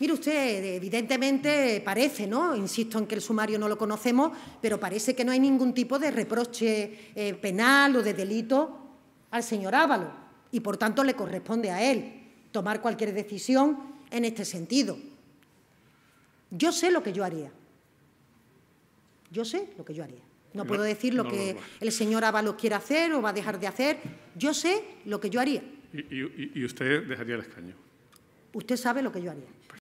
Mire usted, evidentemente parece, ¿no? Insisto en que el sumario no lo conocemos, pero parece que no hay ningún tipo de reproche eh, penal o de delito al señor Ávalo y, por tanto, le corresponde a él tomar cualquier decisión en este sentido. Yo sé lo que yo haría. Yo sé lo que yo haría. No puedo decir lo que el señor Ábalos quiere hacer o va a dejar de hacer. Yo sé lo que yo haría. y usted dejaría el escaño? Usted sabe lo que yo haría.